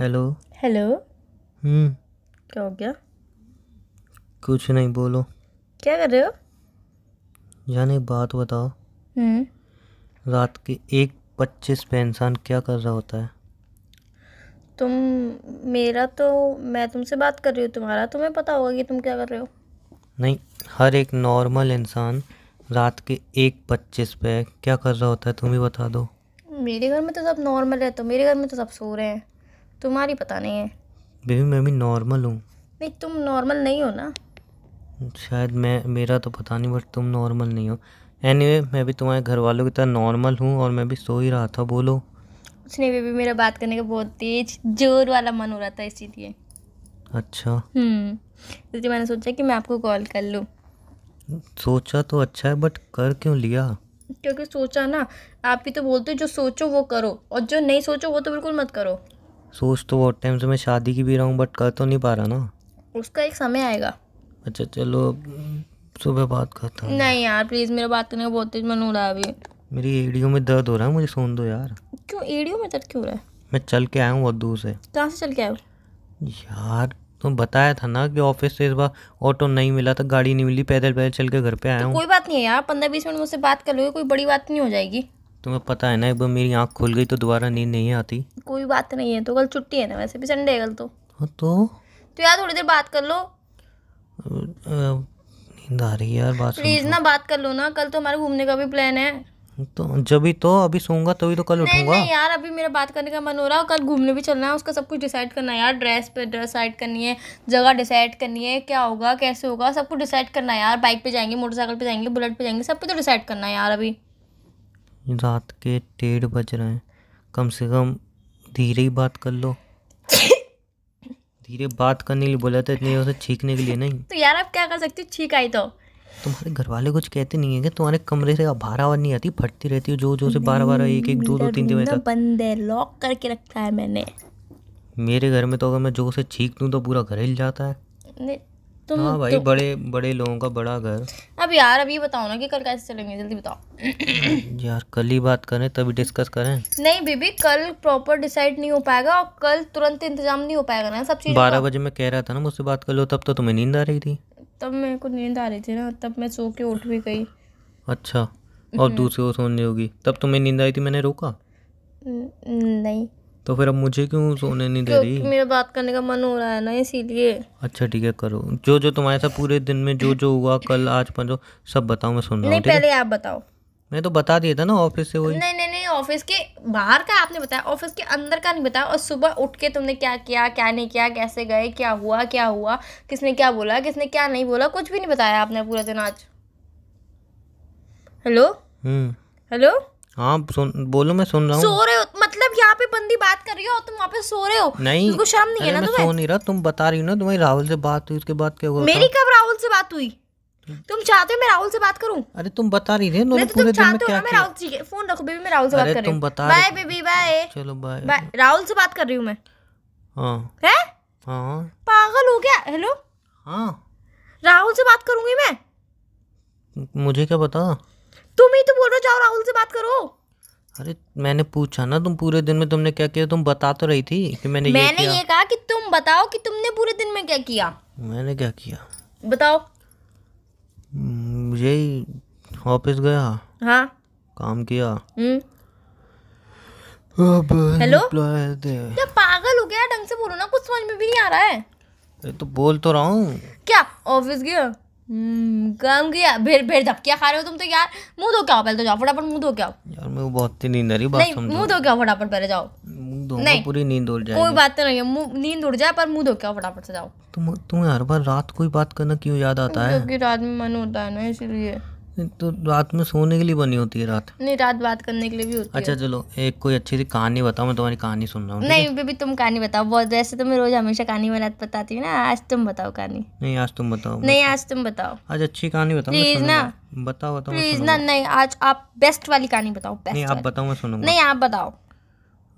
Hello hello हम्म क्या हो गया कुछ नहीं बोलो क्या कर रहे हो यानी बात बताओ हम्म रात के एक पच्चीस पे इंसान क्या कर रहा होता है तुम मेरा तो मैं तुमसे बात कर रही हूँ तुम्हारा तुम्हें पता होगा कि तुम क्या कर रहे हो नहीं हर एक नॉर्मल इंसान रात के एक पच्चीस पे क्या कर रहा होता है तुम ही बता दो मेरे घर में तो सब नॉर्मल है तो मेरे घर में तो सब सो रहे हैं तुम्हारी पता नहीं है बेबी मैं भी नॉर्मल हूँ नहीं तुम नॉर्मल नहीं हो ना शायद मैं मेरा तो पता नहीं बट तुम नॉर्मल नहीं हो एनीवे anyway, मैं भी तुम्हारे घर वालों की तरह नॉर्मल हूँ और मैं भी सो ही रहा था बोलो उसने बेबी मेरा बात करने का बहुत तेज जोर वाला मन हो रहा था इसीलिए अच्छा हम्म इसलिए मैंने सोचा कि मैं आपको कॉल कर लूँ सोचा तो अच्छा है बट कर क्यों लिया क्योंकि सोचा ना आप भी तो बोलते हो जो सोचो वो करो और जो नहीं सोचो वो तो बिल्कुल मत करो सोच तो बहुत टाइम से मैं शादी की भी रहा हूँ बट कर तो नहीं पा रहा ना उसका एक समय आएगा अच्छा चलो सुबह बात करता हूँ नहीं यार प्लीज़ मेरे बात करने का बहुत तेज मन हो रहा है अभी मेरी एडियो में दर्द हो रहा है मुझे सुन दो यार क्यों एडियो में दर्द क्यों हो रहा है मैं चल के आया हूँ बहुत दूर से कहाँ से चल के आया यार तुम बताया था ना कि ऑफिस से इस बार ऑटो नहीं मिला था गाड़ी नहीं मिली पैदल पैदल चल के घर पे आया तो हूँ कोई बात नहीं है यार पंद्रह बीस मिनट मुझसे बात कर लोगे कोई बड़ी बात नहीं हो जाएगी तुम्हें पता है ना एक बार मेरी आँख खुल गई तो दोबारा नींद नहीं आती कोई बात नहीं है तो कल छुट्टी है ना वैसे भी संडे कल तो हाँ तो तो यार थोड़ी देर बात कर लो नींद आ रही है यार बात प्लीज ना बात कर लो ना कल तो हमारे घूमने का भी प्लान है तो जब ही तो अभी सोऊंगा तभी तो तो कल नहीं, उठूंगा नहीं यार अभी मेरा बात करने का मन हो रहा है कल घूमने भी चलना है उसका सब कुछ डिसाइड करना है यार ड्रेस पे डिसाइड करनी है जगह डिसाइड करनी है क्या होगा कैसे होगा सब कुछ डिसाइड करना है यार बाइक पे जाएंगे मोटरसाइकिल पे जाएंगे बुलेट पे जाएंगे सब पे तो डिसाइड करना है यार अभी रात के डेढ़ बज रहे हैं कम से कम धीरे ही बात कर लो धीरे बात करने के लिए बोला था इतनी से छीकने के लिए नहीं तो यार आप क्या कर सकते हो छीक आई तो तुम्हारे घर वाले कुछ कहते नहीं है कि तुम्हारे कमरे से बाहर आवाज नहीं आती फटती रहती है जो जो से बारह बारह एक एक दो दो तीन दिन बंद है लॉक करके रखा है मैंने मेरे घर में तो अगर मैं जो से छीक दूँ तो पूरा घर हिल जाता है नहीं तुम तो हाँ भाई तो... बड़े बड़े लोगों का बड़ा घर अब यार अभी बताओ ना कि कल कैसे चलेंगे जल्दी बताओ यार कल ही बात करें तभी डिस्कस करें नहीं बीबी कल प्रॉपर डिसाइड नहीं हो पाएगा और कल तुरंत इंतजाम नहीं हो पाएगा ना सब चीज बारह बजे मैं कह रहा था ना मुझसे बात कर लो तब तो तुम्हें नींद आ रही थी तब मेरे को नींद आ रही थी ना तब मैं सो के उठ भी गई अच्छा और हम्म। दूसरे को सोनी होगी तब तुम्हें नींद आई थी मैंने रोका नहीं तो फिर अब मुझे क्यों सोने नहीं दे रही मेरा बात करने का मन हो रहा है ना इसीलिए अच्छा ठीक है करो जो जो तुम्हारे साथ पूरे दिन में जो जो हुआ कल आज पर सब बताओ मैं सुन रहा हूँ पहले आप बताओ मैं तो बता दिया था ना ऑफिस से वही नहीं नहीं नहीं ऑफिस के बाहर का आपने बताया ऑफिस के अंदर का नहीं बताया और सुबह उठ के तुमने क्या किया क्या नहीं किया कैसे गए क्या हुआ क्या हुआ किसने क्या बोला किसने क्या नहीं बोला कुछ भी नहीं बताया आपने पूरा दिन आज हेलो हम्म। हेलो हाँ सुन बोलो मैं सुन रहा हूँ सो रहे जब यहाँ पे बंदी बात कर रही हो तुम वहाँ पे सो रहे हो नहीं तुमको शर्म नहीं है ना तुम्हें सो नहीं रहा तुम बता रही हो ना तुम्हारी राहुल से बात हुई उसके बाद क्या हुआ मेरी कब राहुल से बात हुई तुम चाहते हो मैं राहुल से बात करूं अरे तुम बता रही थी नहीं तो तुम चाहते हो ना मैं राहुल जी है फोन रखो बेबी मैं राहुल से बात कर रही हूं बाय बेबी बाय चलो बाय बाय राहुल से बात कर रही हूं मैं हां हैं हां पागल हो गया हेलो हां राहुल से बात करूंगी मैं मुझे क्या पता तुम ही तो बोल रहे हो जाओ राहुल से बात करो अरे मैंने पूछा ना तुम पूरे दिन में तुमने क्या किया तुम बता तो रही थी कि मैंने मैंने ये, ये कहा कि तुम बताओ कि तुमने पूरे दिन में क्या किया मैंने क्या किया बताओ मुझे ऑफिस गया हाँ काम किया हम्म। अब हेलो क्या पागल हो गया ढंग से बोलो ना कुछ समझ में भी नहीं आ रहा है तो बोल तो रहा हूँ क्या ऑफिस गया गम हम्म, गया भेड़ भेड़ झपकिया खा रहे हो तुम तो यार मुंह धो के आओ पहले तो जाओ फटाफट मुंह धो के आओ यार मेरे को बहुत नींद आ रही बात नहीं मुंह धो के आओ फटाफट पहले जाओ नहीं पूरी नींद उड़ जाए कोई बात तो नहीं है नींद उड़ जाए पर मुंह धो के आओ फटाफट से जाओ तुम तुम्हें हर बार रात को ही बात करना क्यों याद आता है क्योंकि रात में मन होता है ना इसीलिए तो रात में सोने के लिए बनी होती है रात नहीं रात बात करने के लिए भी होती अच्छा है। चलो एक कोई अच्छी सी कहानी बताओ मैं तुम्हारी कहानी सुन रहा हूँ नहीं बेबी तुम कहानी बताओ बहुत वैसे तो मैं रोज हमेशा कहानी वाला बताती हूँ ना आज तुम बताओ कहानी नहीं आज तुम बताओ नहीं आज तुम बताओ आज अच्छी कहानी बताओ प्लीज ना बताओ बताओ प्लीज ना नहीं आज आप बेस्ट वाली कहानी बताओ नहीं आप बताओ मैं सुनूंगा नहीं आप बताओ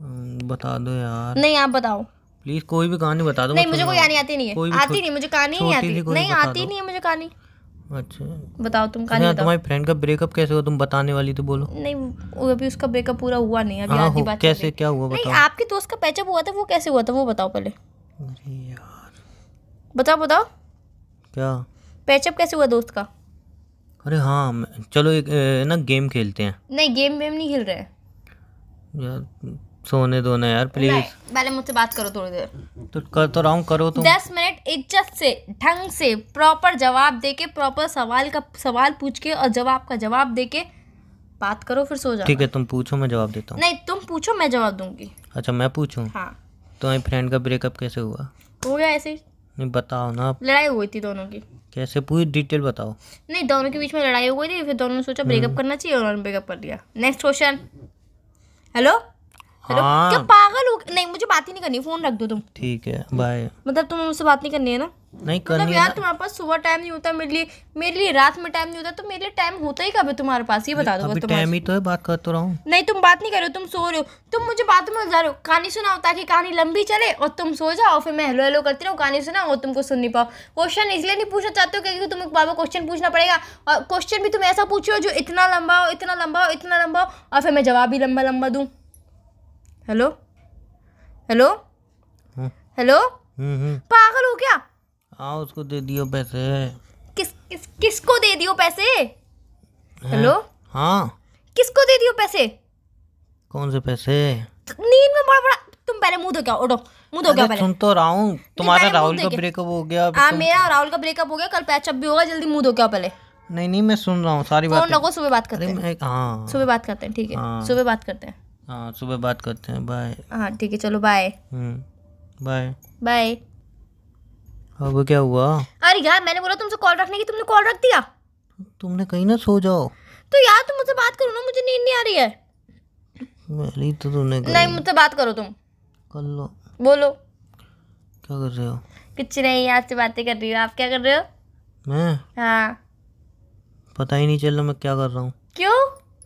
हम्म, बता दो यार नहीं आप बताओ प्लीज कोई भी कहानी बता दो नहीं मुझे कोई कहानी आती नहीं है आती नहीं मुझे कहानी नहीं आती नहीं आती नहीं है मुझे कहानी अच्छा बताओ तुम कहानी बताओ तुम्हारी फ्रेंड का ब्रेकअप कैसे हुआ तुम बताने वाली तो बोलो नहीं अभी उसका ब्रेकअप पूरा हुआ नहीं अभी हाँ, आधी बात कैसे क्या हुआ बताओ नहीं आपके दोस्त का पैचअप हुआ था वो कैसे हुआ था वो बताओ पहले अरे यार बताओ बताओ क्या पैचअप कैसे हुआ दोस्त का अरे हाँ चलो एक ना गेम खेलते हैं नहीं गेम वेम नहीं खेल रहे हैं यार सोने दो ना यार प्लीज पहले मुझसे बात करो थोड़ी देर तो कर तो रहा हूँ करो तुम दस मिनट इज्जत से ढंग से प्रॉपर जवाब दे के प्रॉपर सवाल का सवाल पूछ के और जवाब का जवाब दे के बात करो फिर सो जाओ ठीक है तुम पूछो मैं जवाब देता हूँ नहीं तुम पूछो मैं जवाब दूंगी अच्छा मैं पूछूँ हाँ तुम्हारी तो फ्रेंड का ब्रेकअप कैसे हुआ हो गया ऐसे नहीं बताओ ना लड़ाई हुई थी दोनों की कैसे पूरी डिटेल बताओ नहीं दोनों के बीच में लड़ाई हो गई थी फिर दोनों ने सोचा ब्रेकअप हम्म। करना चाहिए और ब्रेकअप कर लिया नेक्स्ट क्वेश्चन हेलो हाँ। क्या पागल हो नहीं मुझे बात ही नहीं करनी फोन रख दो तुम ठीक है बाय मतलब तुम मुझसे बात नहीं करनी है ना नहीं मतलब करनी मतलब यार तुम्हारे पास सुबह टाइम नहीं होता मेरे लिए मेरे लिए रात में टाइम नहीं होता तो मेरे लिए टाइम होता ही कब है तुम्हारे पास ये बता दो टाइम ही तो है बात कर तो रहा हूँ नहीं तुम बात नहीं कर रहे हो तुम सो रहे हो तुम मुझे बात में जा रहे हो कहानी सुनाओ ताकि कहानी लंबी चले और तुम सो जाओ फिर मैं हेलो हेलो करती रहूँ कहानी सुनाओ और तुमको सुन नहीं पाओ क्वेश्चन इसलिए नहीं पूछना चाहते हो क्योंकि तुम्हें बाबा क्वेश्चन पूछना पड़ेगा और क्वेश्चन भी तुम ऐसा पूछो जो इतना लंबा हो इतना लंबा हो इतना लंबा हो और फिर मैं जवाब भी लंबा लंबा दूँ हेलो हेलो हेलो पागल हो क्या आ, हाँ, उसको दे दियो पैसे किस किस किसको दे दियो पैसे हेलो हाँ किसको दे दियो पैसे कौन से पैसे नींद में बड़ा बड़ा तुम पहले मुंह धो क्या उठो मुंह धो क्या पहले सुन तो रहा हूँ तुम्हारा राहुल का ब्रेकअप हो गया हाँ मेरा राहुल का ब्रेकअप हो गया कल पैचअप भी होगा जल्दी मुंह धो क्या पहले नहीं नहीं मैं सुन रहा हूँ सारी बात सुबह बात करते हैं हाँ। सुबह बात करते हैं ठीक है हाँ। सुबह बात करते हैं हाँ सुबह बात करते हैं बाय हाँ ठीक है चलो बाय बाय बाय अब क्या हुआ अरे यार मैंने बोला तुमसे कॉल रखने की तुमने कॉल रख दिया तुमने कहीं ना सो जाओ तो यार तुम मुझसे बात करो ना मुझे नींद नहीं आ रही है मेरी तो तुमने नहीं मुझसे बात करो तुम कर लो बोलो क्या कर रहे हो कुछ नहीं आपसे बातें कर रही हूँ आप क्या कर रहे हो मैं हाँ पता ही नहीं चल रहा मैं क्या कर रहा हूँ क्यों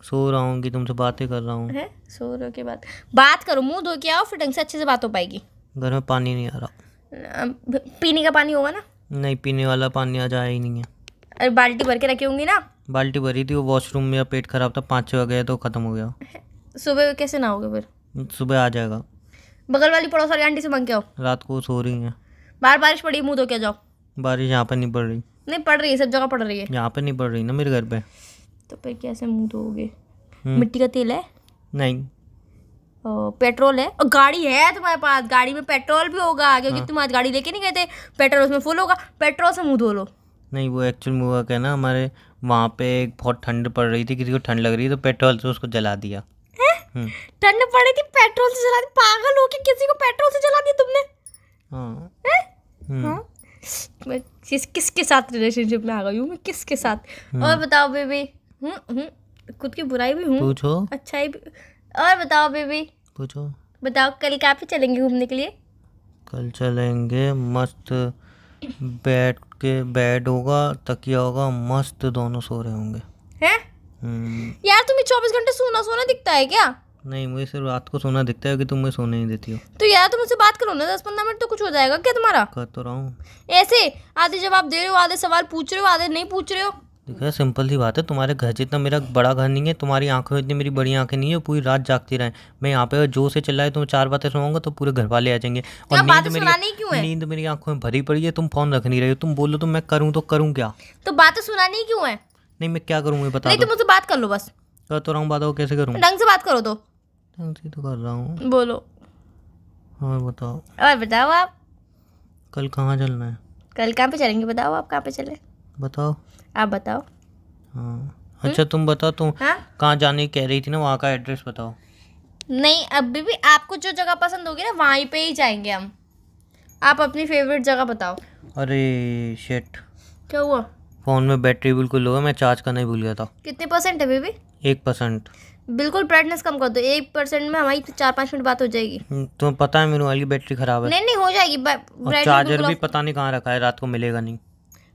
सो रहा हूँ कि तुमसे बातें कर रहा हूँ सो रहे के बात बात करो मुंह धो के आओ फिर ढंग से अच्छे से बात हो पाएगी घर में पानी नहीं आ रहा पीने का पानी होगा ना नहीं पीने वाला पानी आज आया ही नहीं है अरे बाल्टी भर के रखी होंगी ना बाल्टी भरी थी वो वॉशरूम में पेट खराब था पाँच छः गया तो ख़त्म हो गया सुबह कैसे ना होगा फिर सुबह आ जाएगा बगल वाली पड़ोस वाली आंटी से मांग के आओ रात को सो रही है बाहर बारिश पड़ी मुँह धो के जाओ बारिश यहाँ पर नहीं पड़ रही नहीं पड़ रही है सब जगह पड़ रही है यहाँ पर नहीं पड़ रही ना मेरे घर पे तो फिर कैसे मुंह धोगे हम्म। मिट्टी का तेल है नहीं ओ, पेट्रोल है और गाड़ी है तुम्हारे पास गाड़ी में पेट्रोल भी होगा क्योंकि हाँ। तुम आज गाड़ी लेके नहीं गए थे पेट्रोल उसमें फुल होगा पेट्रोल से मुंह धो लो नहीं वो एक्चुअल मुँह का ना हमारे वहाँ पे एक बहुत ठंड पड़ रही थी किसी को ठंड लग रही तो पेट्रोल से उसको जला दिया हम्म। ठंड पड़ रही थी पेट्रोल से जला दी पागल हो कि किसी को पेट्रोल से जला दिया तुमने हाँ, हम्म। हाँ? मैं किस किस के साथ रिलेशनशिप में आ गई हूँ मैं किसके साथ और बताओ बेबी हूँ हम्म, हूँ हम्म। खुद की बुराई भी हूँ पूछो अच्छाई भी और बताओ बेबी पूछो बताओ कल क्या पे चलेंगे घूमने के लिए कल चलेंगे मस्त बैठ के बेड होगा तकिया होगा मस्त दोनों सो रहे होंगे हैं हम्म। यार तुम्हें चौबीस घंटे सोना सोना दिखता है क्या नहीं मुझे सिर्फ रात को सोना दिखता है कि तुम मुझे सोने ही देती हो तो यार तुम मुझसे बात करो ना दस पंद्रह मिनट तो कुछ हो जाएगा क्या तुम्हारा कर तो रहा हूँ ऐसे आधे जवाब दे रहे हो आधे सवाल पूछ रहे हो आधे नहीं पूछ रहे हो देखो सिंपल सी बात है तुम्हारे घर जितना मेरा बड़ा घर नहीं है तुम्हारी आंखों इतनी मेरी बड़ी आंखें नहीं है पूरी रात जागती रहे मैं यहाँ पे जो से चिल्लाए तुम तो चार बातें सुनाऊंगा तो पूरे घर वाले आ जाएंगे और नींद मेरी नींद मेरी आंखों में भरी पड़ी है तुम फोन रख नहीं रहे हो तुम बोलो तो मैं करूँ तो करूँ क्या तो बातें सुनानी क्यों है नहीं मैं क्या करूँ बता तुम तो मुझसे बात कर लो बस कर तो रहा हूँ बात कैसे करूँ ढंग से बात करो तो ढंग से तो कर रहा हूँ बोलो हमें बताओ और बताओ आप कल कहाँ चलना है कल कहाँ पे चलेंगे बताओ आप कहाँ पे चले बताओ आप बताओ हाँ हम्म? अच्छा तुम बताओ तुम हाँ कहाँ जाने कह रही थी ना वहाँ का एड्रेस बताओ नहीं अभी भी आपको जो जगह पसंद होगी ना वहीं पे ही जाएंगे हम आप अपनी फेवरेट जगह बताओ अरे शेट क्या हुआ फ़ोन में बैटरी बिल्कुल लो है मैं चार्ज करना ही भूल गया था कितने परसेंट है बेबी एक परसेंट बिल्कुल ब्राइटनेस कम कर दो एक परसेंट में हमारी चार पाँच मिनट बात हो जाएगी हम्म, तुम्हें पता है मेरे वाली बैटरी खराब है नहीं नहीं हो जाएगी चार्जर भी पता नहीं कहाँ रखा है रात को मिलेगा नहीं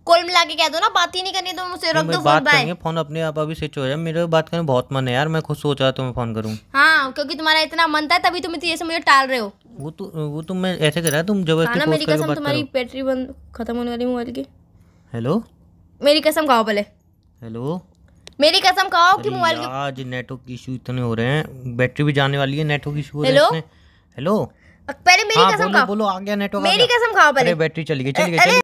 कॉल मिला के कह दो ना बात ही नहीं करनी तो मुझसे रख दो बात करेंगे फोन अपने आप अभी स्विच हो जाए मेरे बात करने बहुत मन है यार मैं खुद सोच रहा तुम्हें फोन करूँ हाँ क्योंकि तुम्हारा इतना मन था तभी तुम इतनी मुझे टाल रहे हो वो तो वो तुम तो मैं ऐसे कर रहा तुम जबरदस्ती मेरी कसम तुम्हारी बैटरी बंद खत्म होने वाली मोबाइल की हेलो मेरी कसम खाओ पहले हेलो मेरी कसम खाओ कि मोबाइल आज नेटवर्क इशू इतने हो रहे हैं बैटरी भी जाने वाली है नेटवर्क इशू हो रहे हैं हेलो पहले मेरी हाँ, कसम खाओ बोलो आ गया नेटवर्क मेरी कसम खाओ पहले बैटरी चली गई चली गई